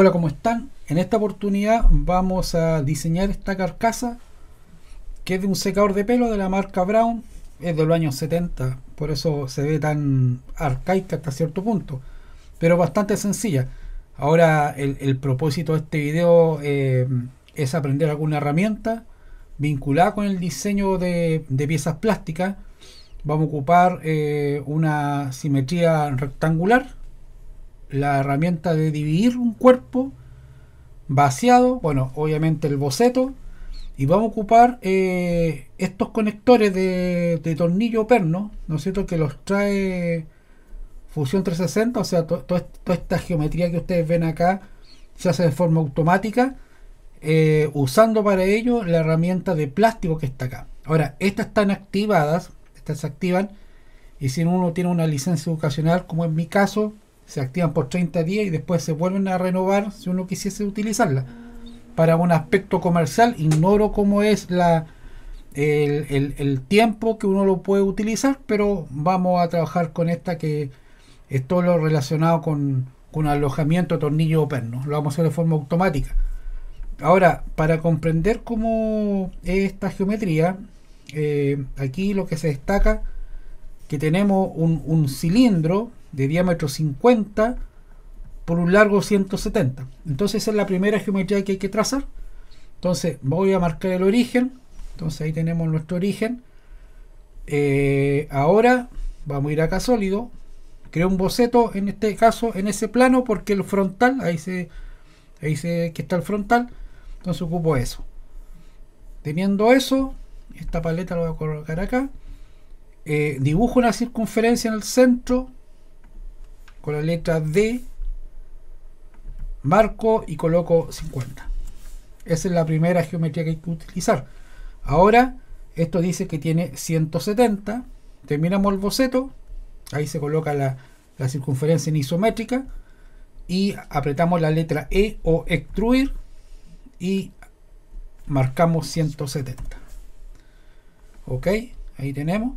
Hola, ¿cómo están? En esta oportunidad vamos a diseñar esta carcasa que es de un secador de pelo de la marca Brown, es de los años 70, por eso se ve tan arcaica hasta cierto punto, pero bastante sencilla. Ahora el, propósito de este video eh, es aprender alguna herramienta vinculada con el diseño de, piezas plásticas. Vamos a ocupar eh, una simetría rectangular la herramienta de dividir un cuerpo vaciado, bueno, obviamente el boceto, y vamos a ocupar eh, estos conectores de, tornillo perno, ¿no es cierto?, que los trae Fusión 360, o sea, toda esta geometría que ustedes ven acá se hace de forma automática, eh, usando para ello la herramienta de plástico que está acá. Ahora, estas están activadas, estas se activan, y si uno tiene una licencia educacional, como en mi caso, se activan por 30 días y después se vuelven a renovar si uno quisiese utilizarla. Para un aspecto comercial, ignoro cómo es la, el, tiempo que uno lo puede utilizar, pero vamos a trabajar con esta que es todo lo relacionado con, con alojamiento, tornillo o perno. Lo vamos a hacer de forma automática. Ahora, para comprender cómo es esta geometría, eh, aquí lo que se destaca que tenemos un, un cilindro de diámetro 50 por un largo 170. Entonces esa es la primera geometría que hay que trazar. Entonces voy a marcar el origen. Entonces ahí tenemos nuestro origen. Eh, ahora vamos a ir acá sólido. Creo un boceto en este caso, en ese plano, porque el frontal, ahí se, ahí se que está el frontal. Entonces ocupo eso. Teniendo eso, esta paleta la voy a colocar acá. Eh, dibujo una circunferencia en el centro con la letra D, marco y coloco 50. Esa es la primera geometría que hay que utilizar. Ahora, esto dice que tiene 170. Terminamos el boceto. Ahí se coloca la, la circunferencia en isométrica. Y apretamos la letra E o extruir. Y marcamos 170. Ok, ahí tenemos.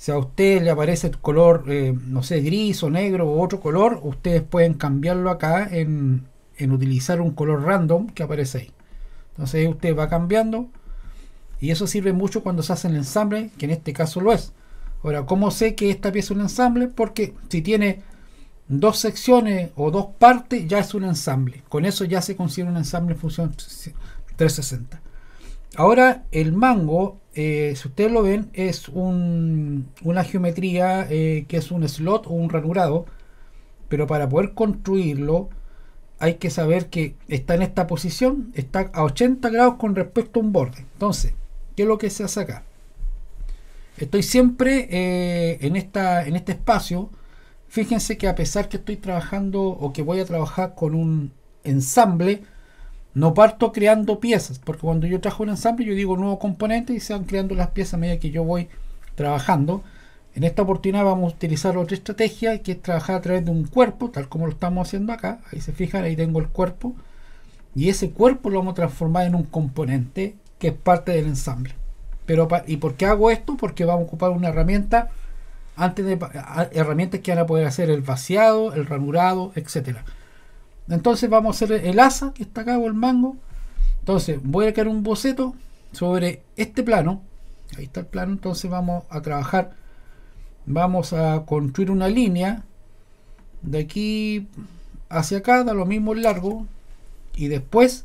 Si a usted le aparece el color, eh, no sé, gris o negro o otro color, ustedes pueden cambiarlo acá en, en utilizar un color random que aparece ahí. Entonces usted va cambiando y eso sirve mucho cuando se hace el ensamble, que en este caso lo es. Ahora, ¿cómo sé que esta pieza es un ensamble? Porque si tiene dos secciones o dos partes, ya es un ensamble. Con eso ya se considera un ensamble en función 360. Ahora, el mango eh, si ustedes lo ven, es una geometría eh, que es un slot o un ranurado, pero para poder construirlo hay que saber que está en esta posición, está a 80 grados con respecto a un borde. Entonces, ¿qué es lo que se hace acá? Estoy siempre eh, en, esta, en este espacio. Fíjense que a pesar que estoy trabajando o que voy a trabajar con un ensamble, no parto creando piezas, porque cuando yo trajo un ensamble yo digo nuevo componente y se van creando las piezas a medida que yo voy trabajando. En esta oportunidad vamos a utilizar otra estrategia que es trabajar a través de un cuerpo, tal como lo estamos haciendo acá. Ahí se fijan, ahí tengo el cuerpo. Y ese cuerpo lo vamos a transformar en un componente que es parte del ensamble. Pero, ¿Y por qué hago esto? Porque vamos a ocupar una herramienta, antes de, herramientas que van a poder hacer el vaciado, el ranurado, etcétera. Entonces vamos a hacer el asa que está acá o el mango. Entonces voy a crear un boceto sobre este plano. Ahí está el plano. Entonces vamos a trabajar. Vamos a construir una línea de aquí hacia acá, da lo mismo el largo. Y después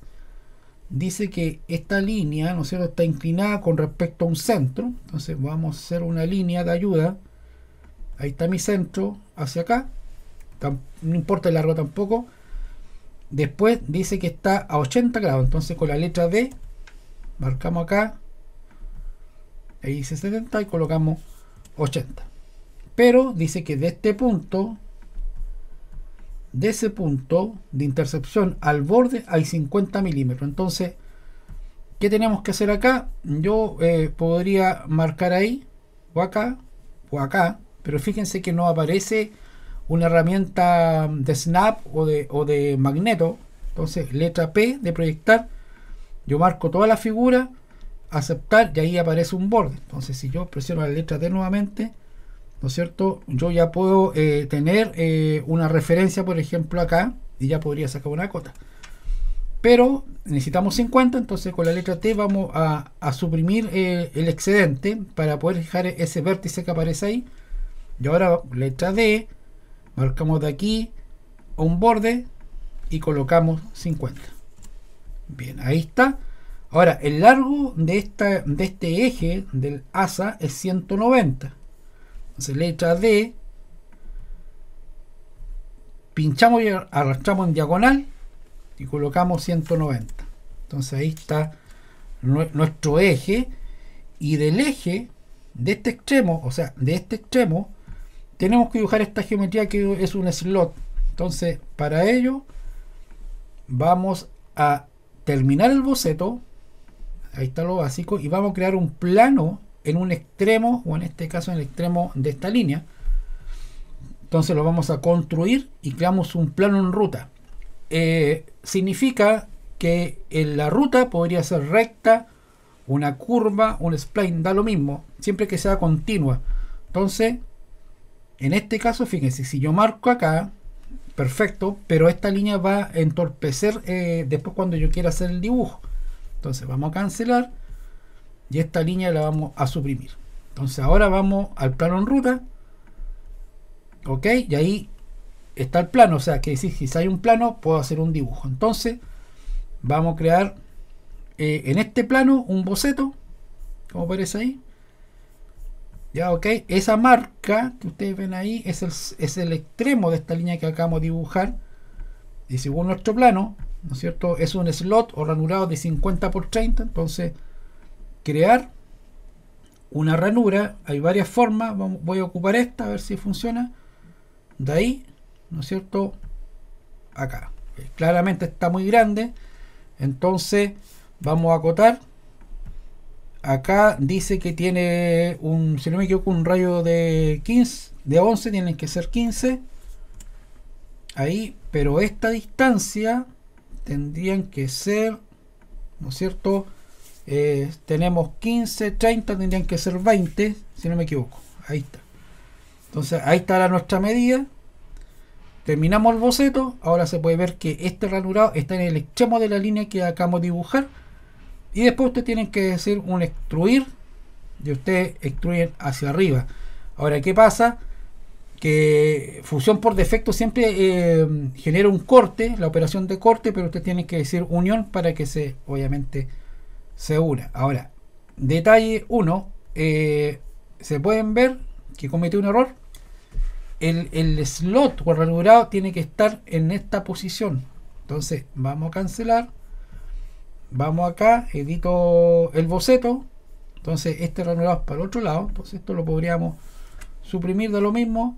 dice que esta línea, ¿no es cierto?, está inclinada con respecto a un centro. Entonces vamos a hacer una línea de ayuda. Ahí está mi centro hacia acá. No importa el largo tampoco. Después dice que está a 80 grados. Entonces con la letra D marcamos acá. Ahí dice 70 y colocamos 80. Pero dice que de este punto, de ese punto de intercepción al borde hay 50 milímetros. Entonces, ¿qué tenemos que hacer acá? Yo eh, podría marcar ahí o acá o acá. Pero fíjense que no aparece una herramienta de snap o de, o de magneto. Entonces, letra P de proyectar, yo marco toda la figura, aceptar y ahí aparece un borde. Entonces, si yo presiono la letra D nuevamente, ¿no es cierto? Yo ya puedo eh, tener eh, una referencia, por ejemplo, acá y ya podría sacar una cota. Pero necesitamos 50, entonces con la letra T vamos a, suprimir eh, el excedente para poder dejar ese vértice que aparece ahí. Y ahora letra D, marcamos de aquí un borde y colocamos 50 bien ahí está ahora el largo de, esta, de este eje del asa es 190 entonces letra D pinchamos y arrastramos en diagonal y colocamos 190 entonces ahí está nuestro eje y del eje de este extremo o sea de este extremo tenemos que dibujar esta geometría que es un slot. Entonces, para ello, vamos a terminar el boceto. Ahí está lo básico. Y vamos a crear un plano en un extremo, o en este caso en el extremo de esta línea. Entonces lo vamos a construir y creamos un plano en ruta. Eh, significa que en la ruta podría ser recta, una curva, un spline, da lo mismo, siempre que sea continua. Entonces en este caso, fíjense, si yo marco acá, perfecto, pero esta línea va a entorpecer eh, después cuando yo quiera hacer el dibujo. Entonces vamos a cancelar y esta línea la vamos a suprimir. Entonces ahora vamos al plano en ruta. Ok, y ahí está el plano. O sea, que si hay un plano, puedo hacer un dibujo. Entonces vamos a crear eh, en este plano un boceto, como aparece ahí. Ya, ok. Esa marca que ustedes ven ahí es el, extremo de esta línea que acabamos de dibujar. Y según nuestro plano, ¿no es cierto? Es un slot o ranurado de 50 por 30. Entonces, crear una ranura. Hay varias formas. voy a ocupar esta a ver si funciona. De ahí, ¿no es cierto? Acá. Eh, claramente está muy grande. Entonces, vamos a acotar acá dice que tiene un, si no me equivoco, un rayo de 15, de 11, tienen que ser 15. Ahí, pero esta distancia tendrían que ser, ¿no es cierto? Eh, tenemos 15, 30, tendrían que ser 20, si no me equivoco. Ahí está. Entonces, ahí está nuestra medida. Terminamos el boceto. Ahora se puede ver que este ranurado está en el extremo de la línea que acabamos de dibujar y después ustedes tienen que decir un extruir y ustedes extruyen hacia arriba. Ahora, ¿qué pasa? Que fusión por defecto siempre eh, genera un corte, la operación de corte, pero ustedes tienen que decir unión para que se, obviamente, segura Ahora, detalle 1, eh, se pueden ver que comete un error. El, slot o el tiene que estar en esta posición. Entonces, vamos a cancelar vamos acá, edito el boceto, entonces este ranurado es para el otro lado, entonces esto lo podríamos suprimir de lo mismo,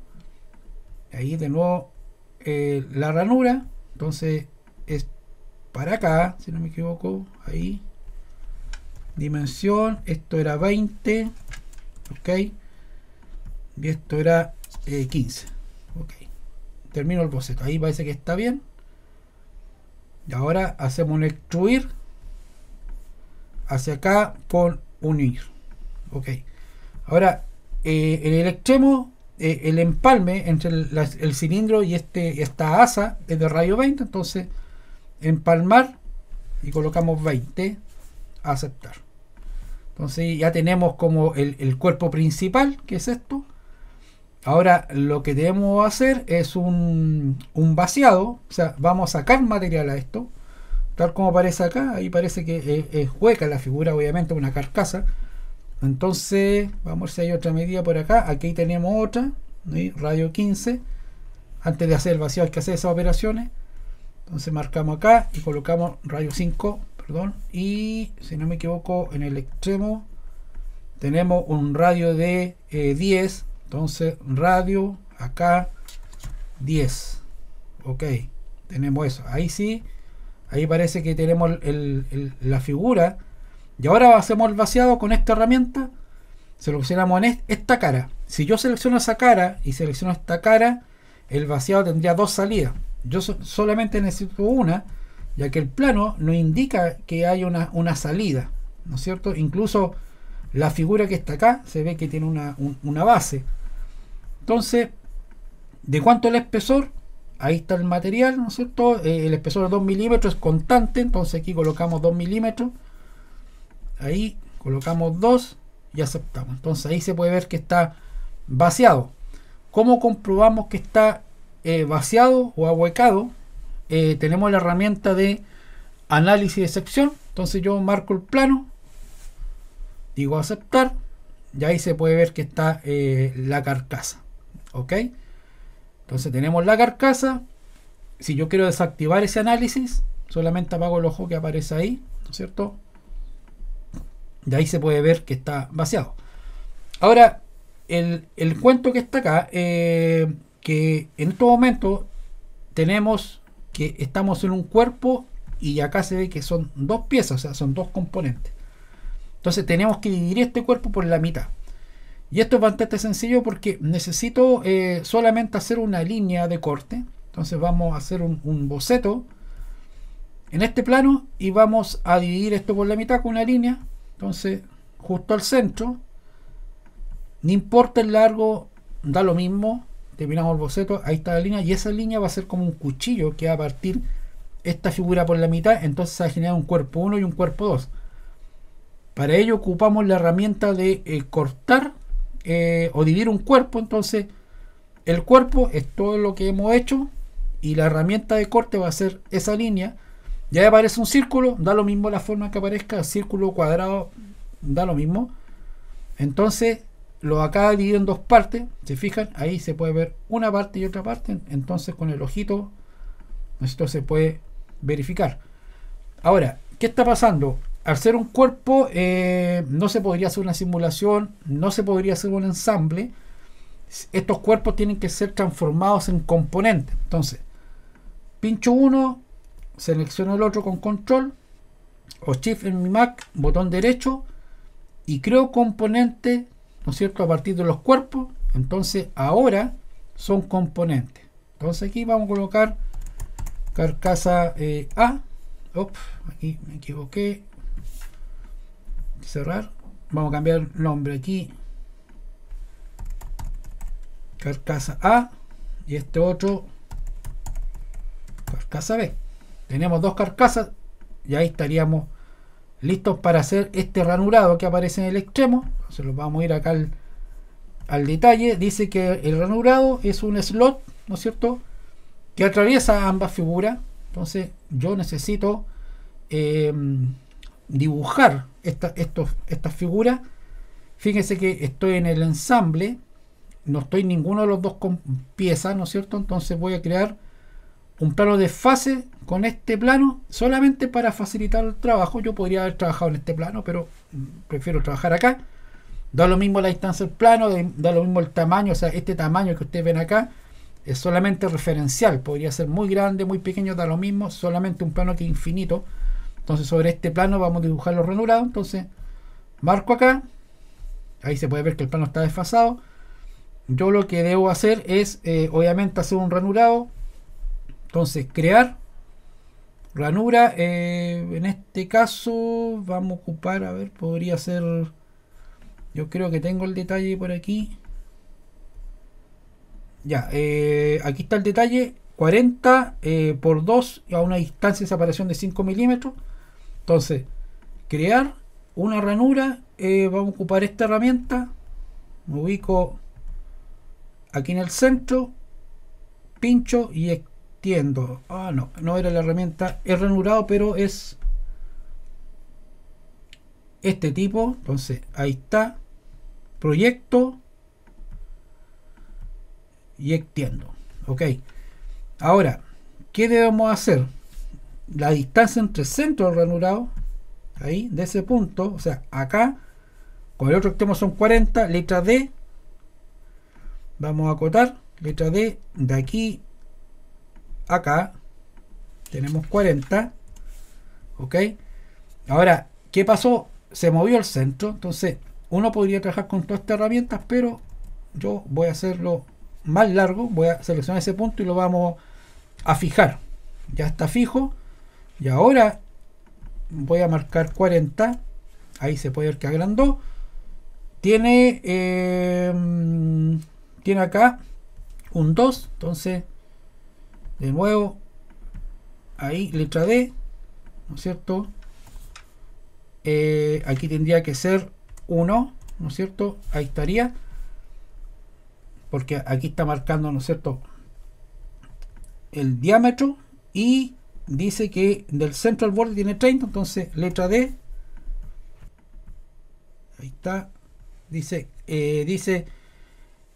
ahí de nuevo eh, la ranura, entonces es para acá, si no me equivoco, ahí, dimensión, esto era 20, ok, y esto era 15, eh, ok, termino el boceto, ahí parece que está bien, y ahora hacemos un extruir hacia acá por unir. Ok. Ahora, en eh, el extremo, eh, el empalme entre el, cilindro y este, esta asa es de radio 20, entonces empalmar y colocamos 20, aceptar. Entonces ya tenemos como el, cuerpo principal, que es esto. Ahora lo que debemos hacer es un, un vaciado, o sea, vamos a sacar material a esto tal como aparece acá, ahí parece que es, hueca la figura, obviamente una carcasa. Entonces, vamos a ver si hay otra medida por acá. Aquí tenemos otra, radio 15. Antes de hacer el vacío hay que hacer esas operaciones. Entonces marcamos acá y colocamos radio 5, perdón. Y si no me equivoco, en el extremo tenemos un radio de 10. Eh, Entonces, radio acá 10. Ok, tenemos eso. Ahí sí Ahí parece que tenemos la figura. Y ahora hacemos el vaciado con esta herramienta. Seleccionamos en esta cara. Si yo selecciono esa cara y selecciono esta cara, el vaciado tendría dos salidas. Yo solamente necesito una, ya que el plano nos indica que hay una, salida. ¿No es cierto? Incluso la figura que está acá se ve que tiene una, una base. Entonces, ¿de cuánto el espesor? ahí está el material, ¿no es cierto? Eh, el espesor de 2 milímetros es constante, entonces aquí colocamos 2 milímetros, ahí colocamos 2 y aceptamos. Entonces ahí se puede ver que está vaciado. ¿Cómo comprobamos que está eh, vaciado o ahuecado? Eh, tenemos la herramienta de análisis de sección, entonces yo marco el plano, digo aceptar, y ahí se puede ver que está la carcasa. ¿Ok? Entonces tenemos la carcasa. Si yo quiero desactivar ese análisis, solamente apago el ojo que aparece ahí, ¿no es cierto? De ahí se puede ver que está vaciado. Ahora, el, cuento que está acá, eh, que en estos momento tenemos que estamos en un cuerpo y acá se ve que son dos piezas, o sea, son dos componentes. Entonces tenemos que dividir este cuerpo por la mitad. Y esto es bastante sencillo porque necesito eh, solamente hacer una línea de corte. Entonces vamos a hacer un, boceto en este plano y vamos a dividir esto por la mitad con una línea. Entonces justo al centro. No importa el largo, da lo mismo. Terminamos el boceto, ahí está la línea y esa línea va a ser como un cuchillo que va a partir esta figura por la mitad. Entonces se va a generar un cuerpo 1 y un cuerpo 2. Para ello ocupamos la herramienta de eh, cortar eh, o dividir un cuerpo, entonces el cuerpo es todo lo que hemos hecho y la herramienta de corte va a ser esa línea. Ya aparece un círculo, da lo mismo la forma que aparezca, círculo cuadrado, da lo mismo. Entonces, lo acá dividido en dos partes, se fijan, ahí se puede ver una parte y otra parte, entonces con el ojito esto se puede verificar. Ahora, ¿qué está pasando? al ser un cuerpo, eh, no se podría hacer una simulación, no se podría hacer un ensamble. Estos cuerpos tienen que ser transformados en componentes. Entonces, pincho uno, selecciono el otro con control o shift en mi Mac, botón derecho y creo componente, ¿no es cierto?, a partir de los cuerpos. Entonces, ahora son componentes. Entonces, aquí vamos a colocar carcasa eh, A. aquí me equivoqué cerrar vamos a cambiar nombre aquí carcasa A y este otro carcasa B tenemos dos carcasas y ahí estaríamos listos para hacer este ranurado que aparece en el extremo Se lo vamos a ir acá al, al detalle dice que el ranurado es un slot ¿no es cierto? que atraviesa ambas figuras entonces yo necesito eh, dibujar esta, estas figuras. Fíjense que estoy en el ensamble, no estoy ninguno de los dos con piezas, ¿no es cierto? Entonces voy a crear un plano de fase con este plano solamente para facilitar el trabajo. Yo podría haber trabajado en este plano, pero prefiero trabajar acá. Da lo mismo la distancia del plano, da lo mismo el tamaño, o sea, este tamaño que ustedes ven acá es solamente referencial, podría ser muy grande, muy pequeño, da lo mismo, solamente un plano que es infinito entonces sobre este plano vamos a dibujar los ranurados. Entonces marco acá. Ahí se puede ver que el plano está desfasado. Yo lo que debo hacer es eh, obviamente hacer un ranurado. Entonces crear ranura. Eh, en este caso vamos a ocupar, a ver, podría ser... Yo creo que tengo el detalle por aquí. Ya, eh, aquí está el detalle. 40 por 2 a una distancia de separación de 5 milímetros entonces, crear una ranura, eh, vamos a ocupar esta herramienta, me ubico aquí en el centro, pincho y extiendo. Ah, no, no era la herramienta, es ranurado, pero es este tipo. Entonces, ahí está, proyecto y extiendo. Ok, ahora, ¿qué debemos hacer? la distancia entre el centro del ranurado, ahí, de ese punto, o sea, acá, con el otro extremo son 40, letra D, vamos a acotar, letra D, de aquí acá, tenemos 40, ok, ahora, ¿qué pasó? Se movió el centro, entonces uno podría trabajar con todas estas herramientas, pero yo voy a hacerlo más largo, voy a seleccionar ese punto y lo vamos a fijar, ya está fijo, y ahora voy a marcar 40. Ahí se puede ver que agrandó. Tiene, eh, tiene acá un 2. Entonces, de nuevo, ahí letra D. ¿No es cierto? Eh, aquí tendría que ser 1. ¿No es cierto? Ahí estaría. Porque aquí está marcando, ¿no es cierto? El diámetro y dice que del centro al tiene 30, entonces letra D. Ahí está. Dice, eh, dice,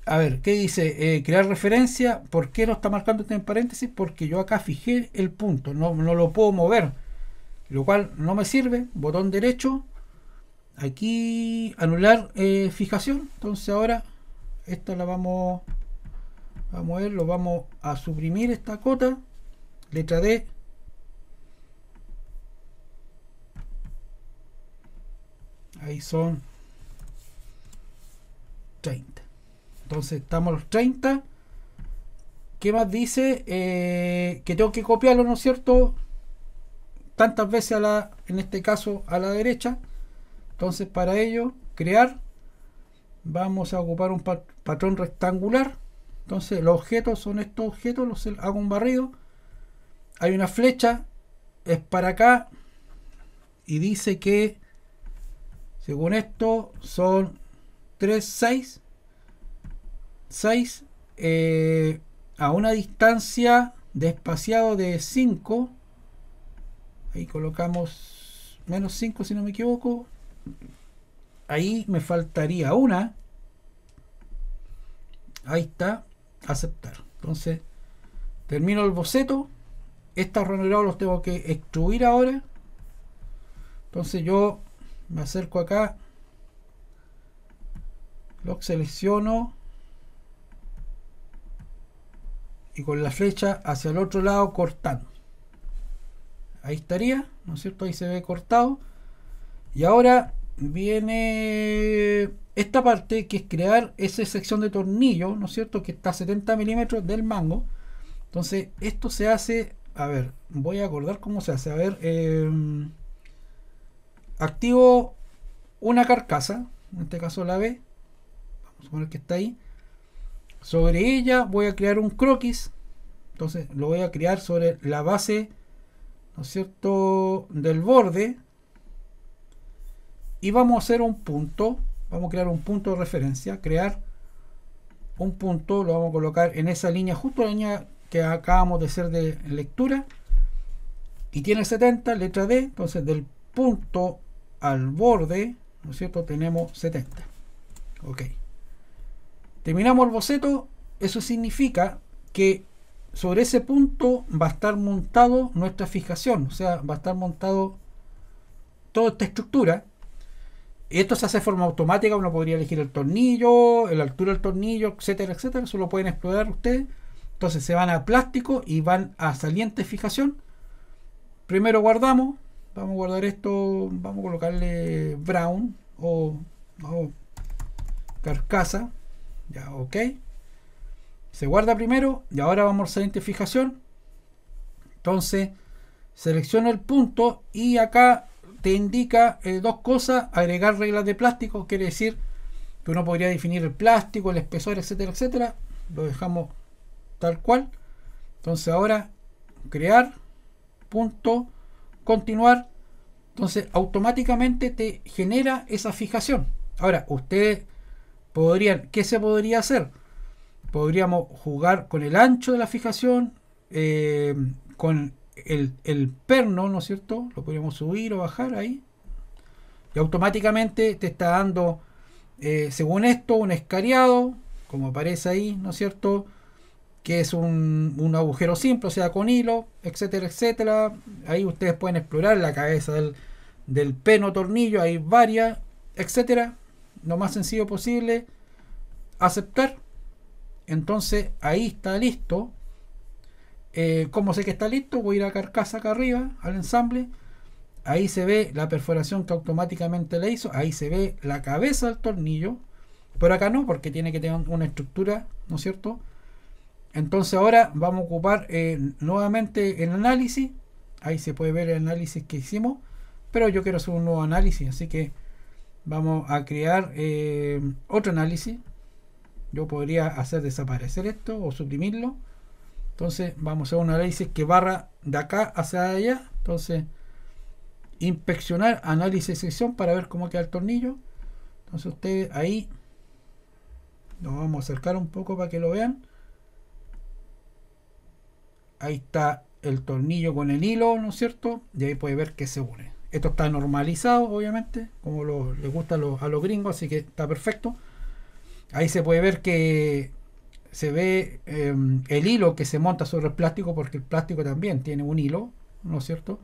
a ver, ¿qué dice? Eh, crear referencia. porque qué lo está marcando en paréntesis? Porque yo acá fijé el punto, no, lo puedo mover, lo cual no me sirve. Botón derecho. Aquí anular eh, fijación. Entonces ahora esta la vamos, a mover, lo vamos a suprimir esta cota. Letra D son 30 entonces estamos los 30 ¿qué más dice? Eh, que tengo que copiarlo ¿no es cierto? tantas veces a la en este caso a la derecha entonces para ello crear vamos a ocupar un patrón rectangular entonces los objetos son estos objetos los hago un barrido hay una flecha es para acá y dice que según esto, son 3, 6. 6 a una distancia de de 5. Ahí colocamos menos 5 si no me equivoco. Ahí me faltaría una. Ahí está. Aceptar. Entonces, termino el boceto. Estos rendereados los tengo que extruir ahora. Entonces yo me acerco acá lo selecciono y con la flecha hacia el otro lado cortando ahí estaría no es cierto ahí se ve cortado y ahora viene esta parte que es crear esa sección de tornillo no es cierto que está a 70 milímetros del mango entonces esto se hace a ver voy a acordar cómo se hace a ver eh, activo una carcasa, en este caso la B, vamos a poner que está ahí. Sobre ella voy a crear un croquis, entonces lo voy a crear sobre la base, ¿no es cierto?, del borde. Y vamos a hacer un punto, vamos a crear un punto de referencia, crear un punto, lo vamos a colocar en esa línea, justo la línea que acabamos de hacer de lectura. Y tiene 70, letra D, entonces del punto al borde, ¿no es cierto? Tenemos 70. Ok. Terminamos el boceto. Eso significa que sobre ese punto va a estar montado nuestra fijación. O sea, va a estar montado toda esta estructura. Esto se hace de forma automática. Uno podría elegir el tornillo, la altura del tornillo, etcétera, etcétera. Eso lo pueden explorar ustedes. Entonces se van a plástico y van a saliente fijación. Primero guardamos, vamos a guardar esto, vamos a colocarle brown o, carcasa, ya ok. Se guarda primero y ahora vamos a siguiente identificación. Entonces, selecciona el punto y acá te indica eh, dos cosas, agregar reglas de plástico, quiere decir que uno podría definir el plástico, el espesor, etcétera, etcétera. Lo dejamos tal cual. Entonces ahora crear punto continuar. Entonces, automáticamente te genera esa fijación. Ahora, ustedes podrían, ¿qué se podría hacer? Podríamos jugar con el ancho de la fijación, eh, con el, perno, ¿no es cierto? Lo podríamos subir o bajar ahí. Y automáticamente te está dando, eh, según esto, un escariado, como aparece ahí, ¿no es cierto? que es un, agujero simple, o sea, con hilo, etcétera, etcétera. Ahí ustedes pueden explorar la cabeza del, del peno tornillo, hay varias, etcétera. Lo más sencillo posible. Aceptar. Entonces ahí está listo. Eh, como sé que está listo, voy a ir a carcasa acá arriba, al ensamble. Ahí se ve la perforación que automáticamente le hizo. Ahí se ve la cabeza del tornillo. Pero acá no, porque tiene que tener una estructura, ¿no es cierto? Entonces ahora vamos a ocupar eh, nuevamente el análisis. Ahí se puede ver el análisis que hicimos. Pero yo quiero hacer un nuevo análisis. Así que vamos a crear eh, otro análisis. Yo podría hacer desaparecer esto o suprimirlo. Entonces vamos a hacer un análisis que barra de acá hacia allá. Entonces inspeccionar análisis sección para ver cómo queda el tornillo. Entonces ustedes ahí nos vamos a acercar un poco para que lo vean ahí está el tornillo con el hilo, ¿no es cierto? Y ahí puede ver que se une. Esto está normalizado, obviamente, como le gusta a los, gringos, así que está perfecto. Ahí se puede ver que se ve em, el hilo que se monta sobre el plástico, porque el plástico también tiene un hilo, ¿no es cierto?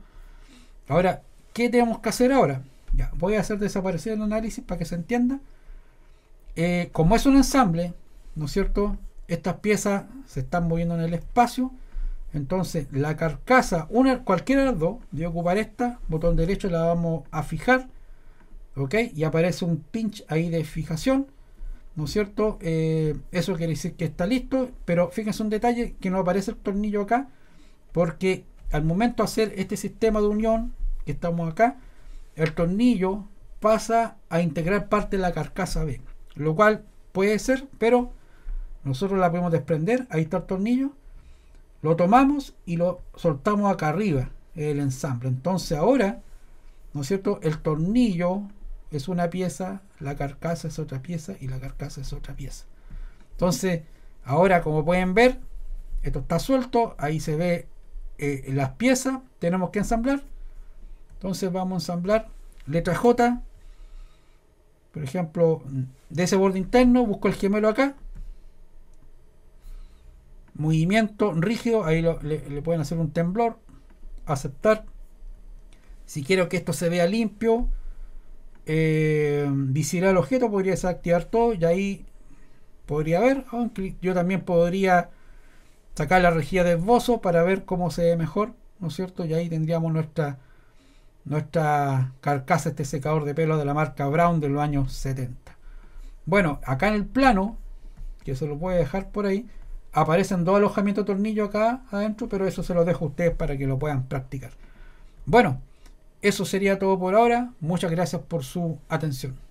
Ahora, ¿qué tenemos que hacer ahora? Ya, voy a hacer desaparecer el análisis para que se entienda. Eh, como es un ensamble, ¿no es cierto? Estas piezas se están moviendo en el espacio entonces, la carcasa, una, cualquiera de las dos, voy a ocupar esta, botón derecho la vamos a fijar, ¿ok? Y aparece un pinch ahí de fijación, ¿no es cierto? Eh, eso quiere decir que está listo, pero fíjense un detalle que no aparece el tornillo acá, porque al momento de hacer este sistema de unión, que estamos acá, el tornillo pasa a integrar parte de la carcasa B, lo cual puede ser, pero nosotros la podemos desprender, ahí está el tornillo, lo tomamos y lo soltamos acá arriba, el ensamble. Entonces ahora, ¿no es cierto? El tornillo es una pieza, la carcasa es otra pieza y la carcasa es otra pieza. Entonces, ahora como pueden ver, esto está suelto, ahí se ve eh, las piezas, tenemos que ensamblar. Entonces vamos a ensamblar letra J, por ejemplo, de ese borde interno, busco el gemelo acá, movimiento rígido, ahí le, pueden hacer un temblor, aceptar. Si quiero que esto se vea limpio, eh, el objeto, podría desactivar todo y ahí podría ver. yo también podría sacar la regía de esbozo para ver cómo se ve mejor, ¿no es cierto? Y ahí tendríamos nuestra, nuestra carcasa, este secador de pelo de la marca Brown de los años 70. Bueno, acá en el plano, que se lo a dejar por ahí, aparecen dos alojamientos tornillo acá adentro, pero eso se lo dejo a ustedes para que lo puedan practicar. Bueno, eso sería todo por ahora. Muchas gracias por su atención.